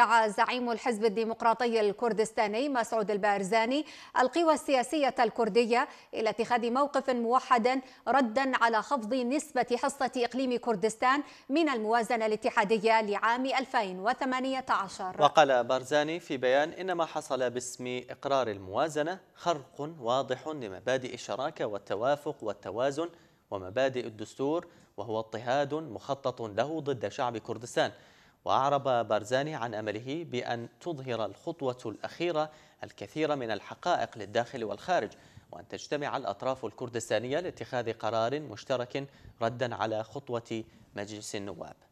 دعا زعيم الحزب الديمقراطي الكردستاني مسعود البارزاني القوى السياسية الكردية إلى اتخاذ موقف موحد ردا على خفض نسبة حصة إقليم كردستان من الموازنة الاتحادية لعام 2018 وقال بارزاني في بيان إن ما حصل باسم إقرار الموازنة خرق واضح لمبادئ الشراكة والتوافق والتوازن ومبادئ الدستور وهو اضطهاد مخطط له ضد شعب كردستان وأعرب بارزاني عن أمله بأن تظهر الخطوة الأخيرة الكثير من الحقائق للداخل والخارج وأن تجتمع الأطراف الكردستانية لاتخاذ قرار مشترك ردا على خطوة مجلس النواب